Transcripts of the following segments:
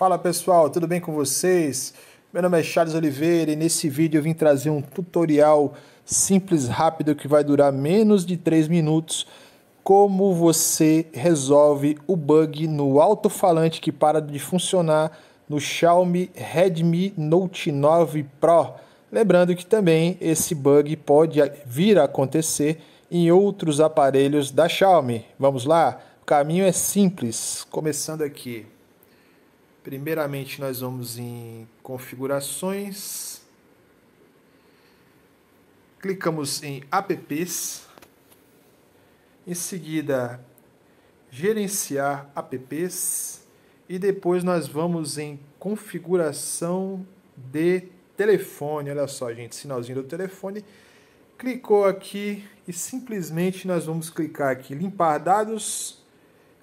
Fala pessoal, tudo bem com vocês? Meu nome é Charles Oliveira e nesse vídeo eu vim trazer um tutorial simples, rápido, que vai durar menos de 3 minutos. Como você resolve o bug no alto-falante que para de funcionar no Xiaomi Redmi Note 9 Pro. Lembrando que também esse bug pode vir a acontecer em outros aparelhos da Xiaomi. Vamos lá? O caminho é simples, começando aqui. Primeiramente, nós vamos em configurações, clicamos em apps, em seguida, gerenciar apps e depois nós vamos em configuração de telefone. Olha só, gente, sinalzinho do telefone. Clicou aqui e simplesmente nós vamos clicar aqui limpar dados,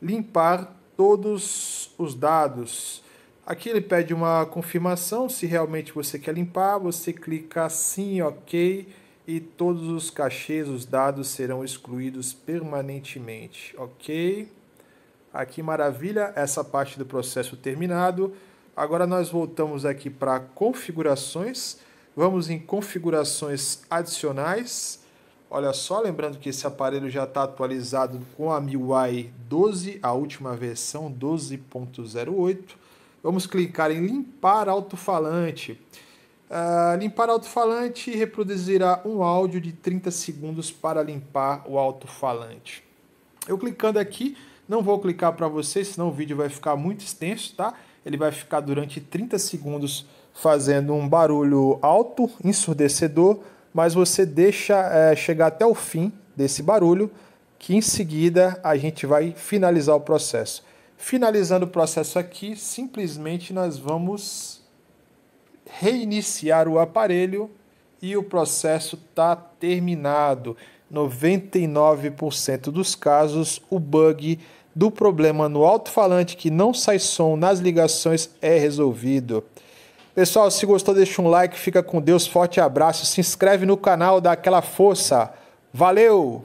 limpar todos os dados. Aqui ele pede uma confirmação se realmente você quer limpar, você clica sim, ok, e todos os cachês, os dados serão excluídos permanentemente, ok? Aqui maravilha, essa parte do processo terminado. Agora nós voltamos aqui para configurações, vamos em configurações adicionais. Olha só, lembrando que esse aparelho já está atualizado com a MIUI 12, a última versão 12.08 Vamos clicar em limpar alto-falante. Uh, limpar alto-falante reproduzirá um áudio de 30 segundos para limpar o alto-falante. Eu clicando aqui, não vou clicar para vocês, senão o vídeo vai ficar muito extenso, tá? Ele vai ficar durante 30 segundos fazendo um barulho alto, ensurdecedor, mas você deixa é, chegar até o fim desse barulho, que em seguida a gente vai finalizar o processo. Finalizando o processo aqui, simplesmente nós vamos reiniciar o aparelho e o processo está terminado. 99% dos casos, o bug do problema no alto-falante que não sai som nas ligações é resolvido. Pessoal, se gostou, deixa um like, fica com Deus, forte abraço, se inscreve no canal, dá aquela força. Valeu!